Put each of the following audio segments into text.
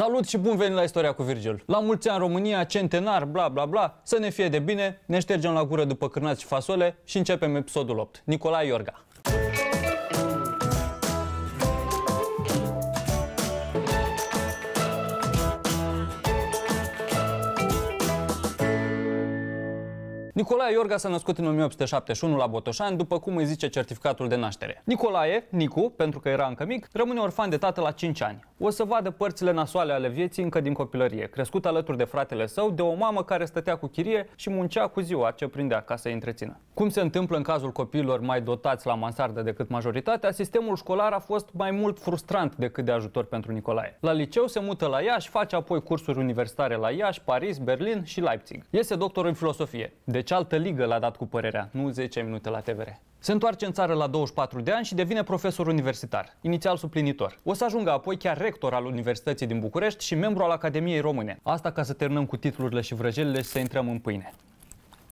Salut și bun venit la Istoria cu Virgil. La mulți ani România, centenar, bla bla bla, să ne fie de bine, ne ștergem la gură după cârnați și fasole și începem episodul 8. Nicolae Iorga. Nicolae Iorga s-a născut în 1871 la Botoșani, după cum îi zice certificatul de naștere. Nicolae, Nicu, pentru că era încă mic, rămâne orfan de tată la 5 ani. O să vadă părțile nasoale ale vieții încă din copilărie, crescut alături de fratele său, de o mamă care stătea cu chirie și muncea cu ziua ce prindea ca să-i întrețină. Cum se întâmplă în cazul copiilor mai dotați la mansardă decât majoritatea, sistemul școlar a fost mai mult frustrant decât de ajutor pentru Nicolae. La liceu se mută la Iași, face apoi cursuri universitare la Iași, Paris, Berlin și Leipzig. Este doctor în filosofie. De deci altă ligă l-a dat cu părerea, nu 10 minute la TVR. Se întoarce în țară la 24 de ani și devine profesor universitar, inițial suplinitor. O să ajungă apoi chiar rector al Universității din București și membru al Academiei Române. Asta ca să terminăm cu titlurile și vrăjelile și să intrăm în pâine.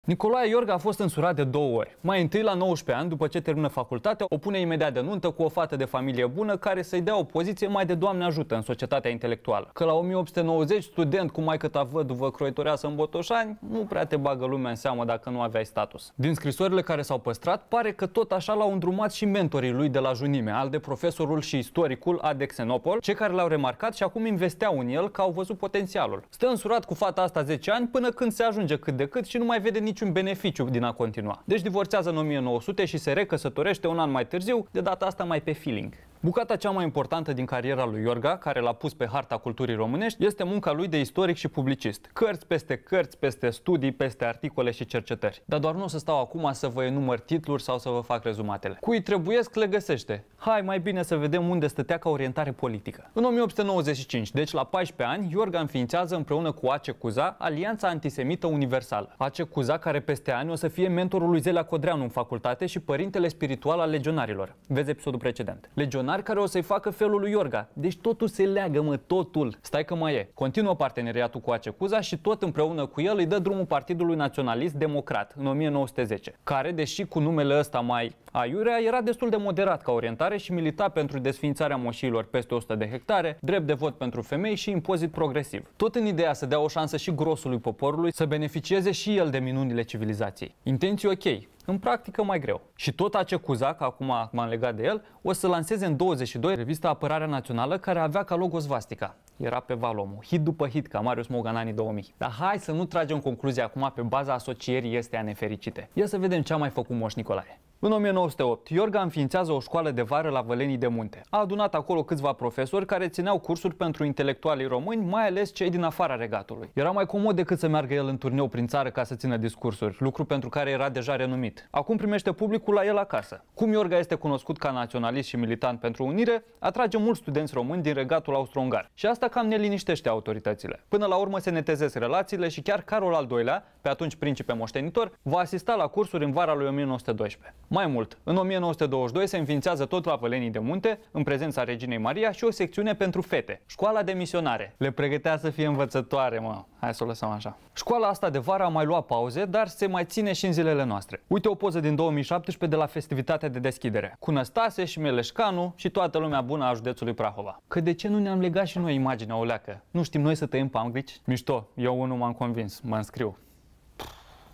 Nicolae Iorga a fost însurat de două ori. Mai întâi, la 19 ani, după ce termină facultatea, o pune imediat de nuntă cu o fată de familie bună care să-i dea o poziție mai de Doamne ajută în societatea intelectuală. Că la 1890, student cu maică ta văduvă croitoreasă în Botoșani, nu prea te bagă lumea în seamă dacă nu aveai status. Din scrisorile care s-au păstrat, pare că tot așa l-au îndrumat și mentorii lui de la junime, al de profesorul și istoricul Adexenopol, cei care l-au remarcat și acum investeau în el că au văzut potențialul. Stă însurat cu fata asta 10 ani până când se ajunge cât de cât și nu mai vede niciun beneficiu din a continua. Deci divorțează în 1900 și se recăsătorește un an mai târziu, de data asta mai pe feeling. Bucata cea mai importantă din cariera lui Iorga, care l-a pus pe harta culturii românești, este munca lui de istoric și publicist. Cărți peste cărți, peste studii, peste articole și cercetări. Dar doar nu o să stau acum să vă enumăr titluri sau să vă fac rezumatele. Cui trebuiesc le găsește. Hai mai bine să vedem unde stătea ca orientare politică. În 1895, deci la 14 ani, Iorga înființează împreună cu Ace Cuza Alianța Antisemită Universală. Ace Cuza, care peste ani o să fie mentorul lui Zelea Codreanu în facultate și părintele spiritual al legionarilor. Vezi episodul precedent. Legionar pensionar care o să-i facă felul lui Iorga. Deci totul se leagă, mă, totul. Stai că mai e. Continuă parteneriatul cu Acecuza și tot împreună cu el îi dă drumul Partidului Naționalist Democrat în 1910, care, deși cu numele ăsta mai aiurea, era destul de moderat ca orientare și milita pentru desfințarea moșilor peste 100 de hectare, drept de vot pentru femei și impozit progresiv. Tot în ideea să dea o șansă și grosului poporului să beneficieze și el de minunile civilizației. Intenții ok, în practică mai greu. Și tot Acecuza, că acum m-am legat de el, o să lanseze în 22 revista Apărarea Națională, care avea ca logo svastica. Era pe Valomu, hit după hit, ca Marius Mogan anii 2000. Dar hai să nu tragem concluzia acum pe baza asocierii este a nefericite. Ia să vedem ce a mai făcut Moș Nicolae. În 1908, Iorga înființează o școală de vară la Vălenii de Munte. A adunat acolo câțiva profesori care țineau cursuri pentru intelectualii români, mai ales cei din afara regatului. Era mai comod decât să meargă el în turneu prin țară ca să țină discursuri, lucru pentru care era deja renumit. Acum primește publicul la el acasă. Cum Iorga este cunoscut ca naționalist și militant pentru unire, atrage mulți studenți români din regatul austro-ungar. Și asta cam ne liniștește autoritățile. Până la urmă se netezesc relațiile și chiar Carol al II-lea pe atunci principe moștenitor, va asista la cursuri în vara lui 1912. Mai mult, în 1922 se înființează tot la Vălenii de Munte, în prezența reginei Maria și o secțiune pentru fete, școala de misionare. Le pregătea să fie învățătoare, mă. Hai să o lăsăm așa. Școala asta de vară a mai luat pauze, dar se mai ține și în zilele noastre. Uite o poză din 2017 de la festivitatea de deschidere, cu Năstase și Meleșcanu și toată lumea bună a județului Prahova. Că de ce nu ne-am legat și noi imaginea o leacă? Nu știm noi să tăiem pangrici? Mișto, eu unul m-am convins, mă înscriu.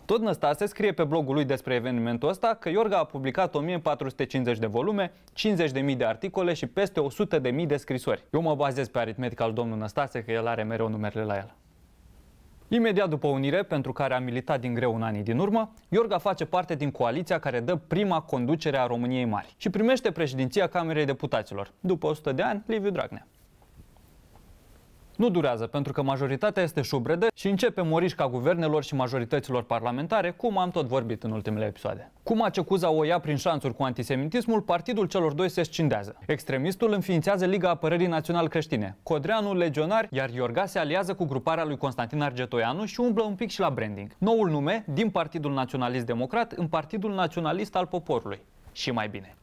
Tot Năstase scrie pe blogul lui despre evenimentul ăsta că Iorga a publicat 1450 de volume, 50.000 de articole și peste 100.000 de scrisori. Eu mă bazez pe aritmetica al domnului Năstase că el are mereu numerele la el. Imediat după unire, pentru care a militat din greu în anii din urmă, Iorga face parte din coaliția care dă prima conducere a României Mari și primește președinția Camerei Deputaților, după 100 de ani, Liviu Dragnea. Nu durează, pentru că majoritatea este șubredă și începe morișca guvernelor și majorităților parlamentare, cum am tot vorbit în ultimele episoade. Cum Acecuza o ia prin șanțuri cu antisemitismul, partidul celor doi se scindează. Extremistul înființează Liga Apărării Național Creștine, Codreanu legionar, iar Iorga se aliază cu gruparea lui Constantin Argetoianu și umblă un pic și la branding. Noul nume, din Partidul Naționalist Democrat în Partidul Naționalist al Poporului. Și mai bine.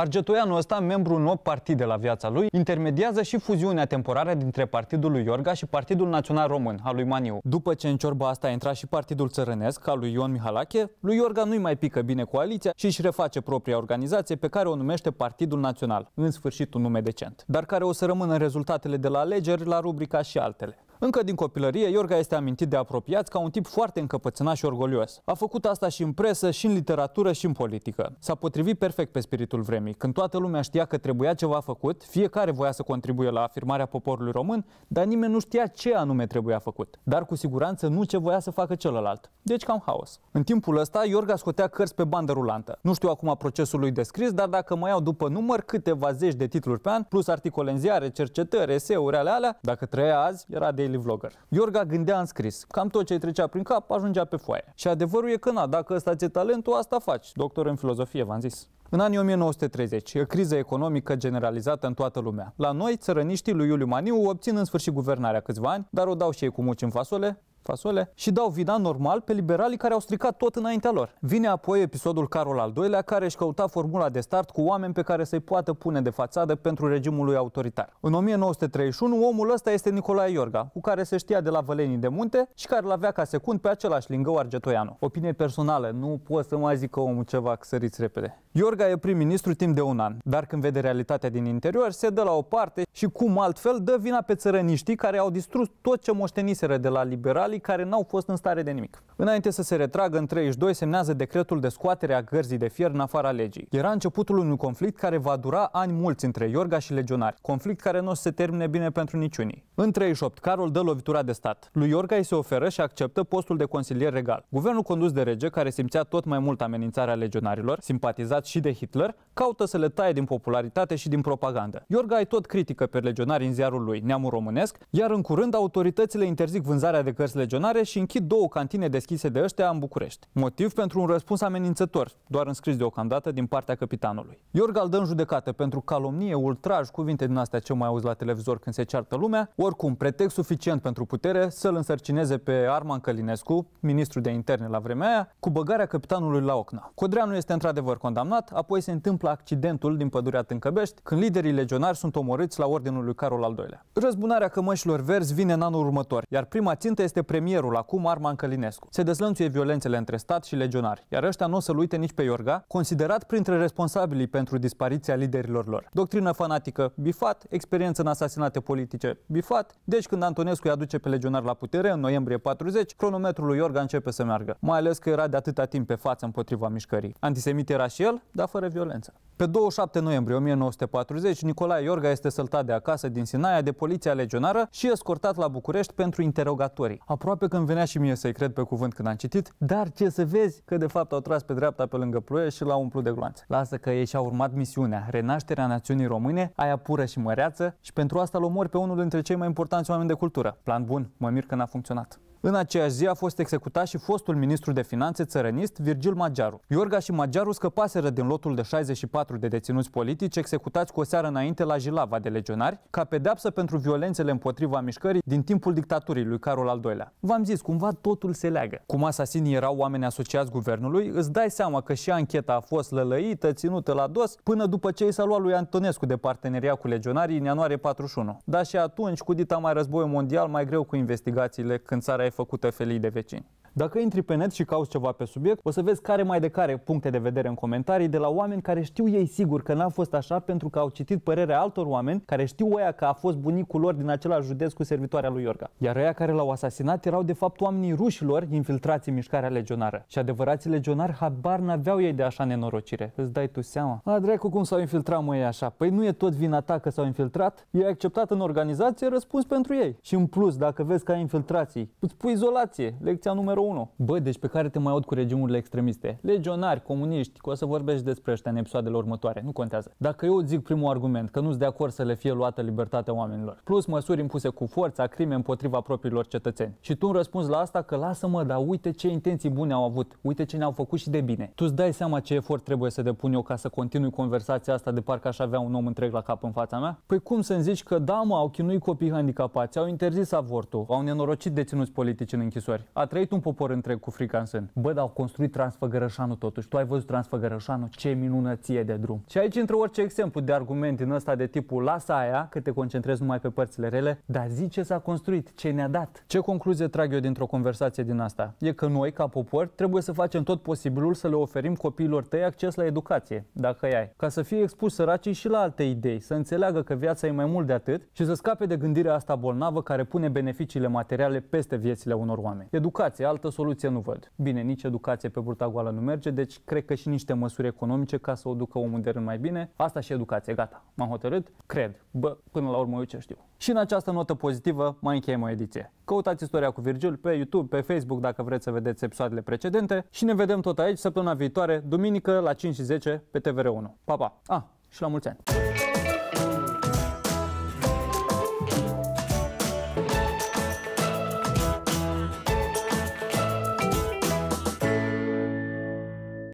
Argetoianul ăsta, membru nou partid de la viața lui, intermediază și fuziunea temporară dintre Partidul lui Iorga și Partidul Național Român al lui Maniu. După ce în ciorba asta a intrat și Partidul Țărănesc al lui Ion Mihalache, lui Iorga nu-i mai pică bine coaliția și își reface propria organizație pe care o numește Partidul Național, în sfârșit un nume decent, dar care o să rămână în rezultatele de la alegeri la rubrica și altele. Încă din copilărie, Iorga este amintit de apropiați ca un tip foarte încăpățânat și orgolios. A făcut asta și în presă, și în literatură, și în politică. S-a potrivit perfect pe spiritul vremii. Când toată lumea știa că trebuia ceva făcut, fiecare voia să contribuie la afirmarea poporului român, dar nimeni nu știa ce anume trebuia făcut. Dar cu siguranță nu ce voia să facă celălalt. Deci cam haos. În timpul ăsta, Iorga scotea cărți pe bandă rulantă. Nu știu acum procesul lui descris, dar dacă mă iau după număr, câteva zeci de titluri pe an, plus articole în ziare, cercetări, eseuri, ale alea, dacă trăia azi, era de daily vlogger. Iorga gândea în scris. Cam tot ce trecea prin cap ajungea pe foaie. Și adevărul e că na, dacă ăsta ți-e talentul, asta faci. Doctor în filozofie, v-am zis. În anii 1930, e criză economică generalizată în toată lumea. La noi, țărăniștii lui Iuliu Maniu obțin în sfârșit guvernarea câțiva ani, dar o dau și ei cu muci în fasole, fasole și dau vina normal pe liberalii care au stricat tot înaintea lor. Vine apoi episodul Carol al doilea, care își căuta formula de start cu oameni pe care să-i poată pune de fațadă pentru regimul lui autoritar. În 1931, omul ăsta este Nicolae Iorga, cu care se știa de la Vălenii de Munte și care l-avea ca secund pe același lingău argetoianu. Opinie personală, nu pot să mai zic că omul ceva că săriți repede. Iorga e prim-ministru timp de un an, dar când vede realitatea din interior, se dă la o parte și cum altfel dă vina pe țărăniștii care au distrus tot ce moșteniseră de la liberali localii care n-au fost în stare de nimic. Înainte să se retragă, în 32 semnează decretul de scoatere a gărzii de fier în afara legii. Era începutul unui conflict care va dura ani mulți între Iorga și legionari, conflict care nu o să se termine bine pentru niciunii. În 38, Carol dă lovitura de stat. Lui Iorga îi se oferă și acceptă postul de consilier regal. Guvernul condus de rege, care simțea tot mai mult amenințarea legionarilor, simpatizat și de Hitler, caută să le taie din popularitate și din propagandă. Iorga îi tot critică pe legionari în ziarul lui, neamul românesc, iar în curând autoritățile interzic vânzarea de cărți legionare și închid două cantine deschise de ăștia în București. Motiv pentru un răspuns amenințător, doar înscris deocamdată din partea capitanului. Iorgal dă în judecată pentru calomnie, ultraj, cuvinte din astea ce mai auzi la televizor când se ceartă lumea, oricum, pretext suficient pentru putere să-l însărcineze pe Arman Călinescu, ministru de interne la vremea aia, cu băgarea capitanului la Ocna. Codreanu este într-adevăr condamnat, apoi se întâmplă accidentul din pădurea Tâncăbești, când liderii legionari sunt omorâți la ordinul lui Carol al II-lea. Răzbunarea cămășilor verzi vine în anul următor, iar prima țintă este premierul, acum Arman Călinescu. Se dezlănțuie violențele între stat și legionari, iar ăștia nu o să-l uite nici pe Iorga, considerat printre responsabilii pentru dispariția liderilor lor. Doctrină fanatică, bifat, experiență în asasinate politice, bifat, deci când Antonescu îi aduce pe legionari la putere, în noiembrie 40, cronometrul lui Iorga începe să meargă, mai ales că era de atâta timp pe față împotriva mișcării. Antisemit era și el, dar fără violență. Pe 27 noiembrie 1940, Nicolae Iorga este săltat de acasă din Sinaia de poliția legionară și escortat la București pentru interogatorii. Aproape când venea și mie să-i cred pe cuvânt când am citit, dar ce să vezi că de fapt au tras pe dreapta pe lângă ploie și l-au umplut de gloanțe. Lasă că ei și-au urmat misiunea, renașterea națiunii române, aia pură și măreață și pentru asta l omori pe unul dintre cei mai importanți oameni de cultură. Plan bun, mă mir că n-a funcționat. În aceeași zi a fost executat și fostul ministru de finanțe țărănist Virgil Magiaru. Iorga și Magiaru scăpaseră din lotul de 64 de deținuți politici executați cu o seară înainte la Jilava de legionari, ca pedeapsă pentru violențele împotriva mișcării din timpul dictaturii lui Carol al II-lea. V-am zis, cumva totul se leagă. Cum asasinii erau oameni asociați guvernului, îți dai seama că și ancheta a fost lălăită, ținută la dos, până după ce i s-a luat lui Antonescu de parteneria cu legionarii în ianuarie 41. Dar și atunci, cu dita mai război mondial, mai greu cu investigațiile când țara făcută felii de vecini. Dacă intri pe net și cauți ceva pe subiect, o să vezi care mai de care puncte de vedere în comentarii de la oameni care știu ei sigur că n-a fost așa pentru că au citit părerea altor oameni care știu oia că a fost bunicul lor din același județ cu servitoarea lui Iorga. Iar oia care l-au asasinat erau de fapt oamenii rușilor infiltrați în mișcarea legionară. Și adevărații legionari habar n-aveau ei de așa nenorocire. Îți dai tu seama? A, dracu, cum s-au infiltrat mă ei așa? Păi nu e tot vina ta că s-au infiltrat? E acceptat în organizație, răspuns pentru ei. Și în plus, dacă vezi că ai infiltrații, îți pui izolație, lecția numărul 1. Bă, deci pe care te mai aud cu regimurile extremiste? Legionari, comuniști, că o să vorbești despre ăștia în episoadele următoare, nu contează. Dacă eu zic primul argument că nu-s de acord să le fie luată libertatea oamenilor, plus măsuri impuse cu forța, crime împotriva propriilor cetățeni. Și tu răspunzi la asta că lasă-mă, dar uite ce intenții bune au avut, uite ce ne-au făcut și de bine. Tu îți dai seama ce efort trebuie să depun eu ca să continui conversația asta de parcă aș avea un om întreg la cap în fața mea? Păi cum să-mi zici că da, mă, au chinuit copii handicapați, au interzis avortul, au nenorocit deținuți politici în închisori. A trăit un popor întreg cu frica în sân. Bă, dar au construit Transfăgărășanu totuși. Tu ai văzut Transfăgărășanu? Ce minunăție de drum. Și aici intră orice exemplu de argument din ăsta de tipul lasă aia, că te concentrezi numai pe părțile rele, dar zi ce s-a construit, ce ne-a dat. Ce concluzie trag eu dintr-o conversație din asta? E că noi, ca popor, trebuie să facem tot posibilul să le oferim copiilor tăi acces la educație, dacă ai, ai, ca să fie expus săracii și la alte idei, să înțeleagă că viața e mai mult de atât și să scape de gândirea asta bolnavă care pune beneficiile materiale peste viețile unor oameni. Educație, alt altă soluție nu văd. Bine, nici educație pe burta goală nu merge, deci cred că și niște măsuri economice ca să o ducă omul de rând mai bine. Asta și educație, gata, m-am hotărât, cred, bă, până la urmă eu ce știu. Și în această notă pozitivă mai încheiem o ediție. Căutați istoria cu Virgil pe YouTube, pe Facebook dacă vreți să vedeți episoadele precedente și ne vedem tot aici săptămâna viitoare, duminică la 5 și 10 pe TVR1. Pa, pa! Ah, și la mulți ani!